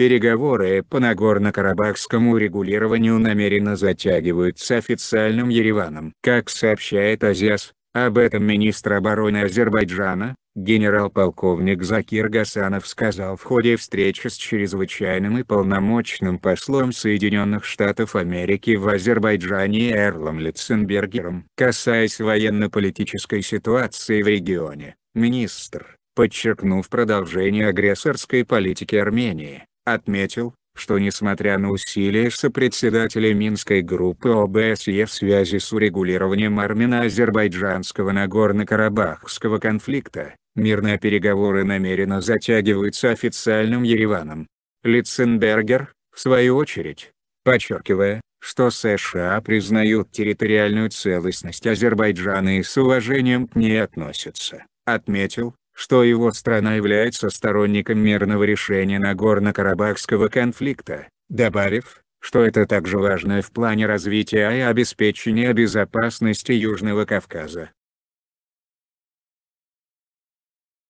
Переговоры по Нагорно-Карабахскому регулированию намеренно затягиваются официальным Ереваном. Как сообщает АЗИАС, об этом министр обороны Азербайджана, генерал-полковник Закир Гасанов сказал в ходе встречи с чрезвычайным и полномочным послом Соединенных Штатов Америки в Азербайджане Эрлом Литценбергером. Касаясь военно-политической ситуации в регионе, министр, подчеркнув продолжение агрессорской политики Армении, отметил, что несмотря на усилия сопредседателя Минской группы ОБСЕ в связи с урегулированием армяно-азербайджанского Нагорно-Карабахского конфликта, мирные переговоры намеренно затягиваются официальным Ереваном. Литценбергер, в свою очередь, подчеркивая, что США признают территориальную целостность Азербайджана и с уважением к ней относятся, отметил, что его страна является сторонником мирного решения Нагорно-Карабахского конфликта, добавив, что это также важно в плане развития и обеспечения безопасности Южного Кавказа.